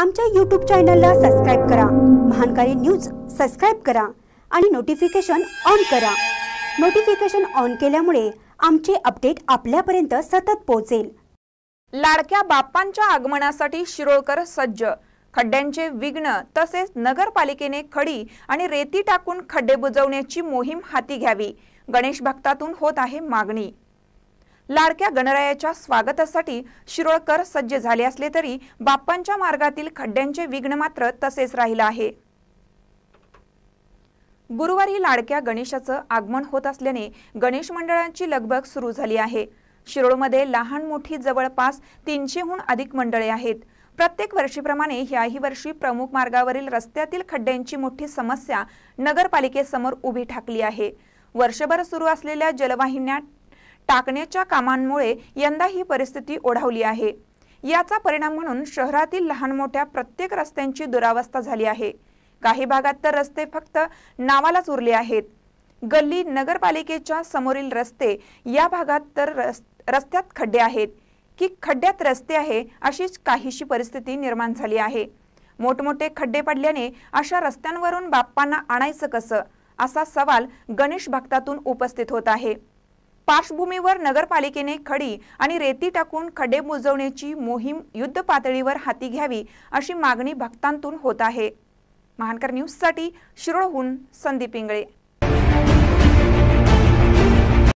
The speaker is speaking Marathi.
आमच्या यूट्यूब चॅनलला सबस्क्राईब करा महानकारी न्यूज सबस्क्राईब करा आणि नोटिफिकेशन ऑन करा नोटिफिकेशन ऑन केल्यामुळे आमचे अपडेट आपल्यापर्यंत सतत पोहोचेल लाडक्या बाप्पांच्या आगमनासाठी शिरोळकर सज्ज खड्ड्यांचे विघ्न तसेच नगरपालिकेने खडी आणि रेती टाकून खड्डे बुजवण्याची मोहीम हाती घ्यावी गणेश भक्तातून होत आहे मागणी लाडक्या गणरायाच्या स्वागतासाठी शिरोळकर सज्ज झाले असले तरी बाप्पांच्या मार्गातील खड्ड्यांचे विघ्न मात्र तसेच राहिलं आहे गुरुवारी लाडक्या गणेशाचं आगमन होत असल्याने गणेश मंडळांची लगबग सुरू झाली आहे शिरोळमध्ये लहान मोठी जवळपास तीनशेहून अधिक मंडळे आहेत प्रत्येक वर्षीप्रमाणे ह्याही वर्षी प्रमुख मार्गावरील रस्त्यातील खड्ड्यांची मोठी समस्या नगरपालिकेसमोर उभी ठाकली आहे वर्षभर सुरू असलेल्या जलवाहिन्या टाकण्याच्या कामांमुळे यंदा ही परिस्थिती ओढावली आहे याचा परिणाम म्हणून शहरातील लहान मोठ्या प्रत्येक रस्त्यांची दुरावस्था झाली आहे काही भागात तर रस्ते फक्त नावालाच उरले आहेत गल्ली नगरपालिकेच्या समोरील रस्ते या भागात तर रस्त्यात खड्डे आहेत की खड्ड्यात रस्ते आहे अशीच काहीशी परिस्थिती निर्माण झाली आहे मोठमोठे खड्डे पडल्याने अशा रस्त्यांवरून बाप्पांना आणायचं कसं असा सवाल गणेश भक्तातून उपस्थित होत आहे पार्श्वभूमीवर नगरपालिकेने खडी आणि रेती टाकून खडे बुजवण्याची मोहीम युद्ध हाती घ्यावी अशी मागणी भक्तांतून होत आहे महानकर न्यूजसाठी शिरोळहून संदीप इंगळे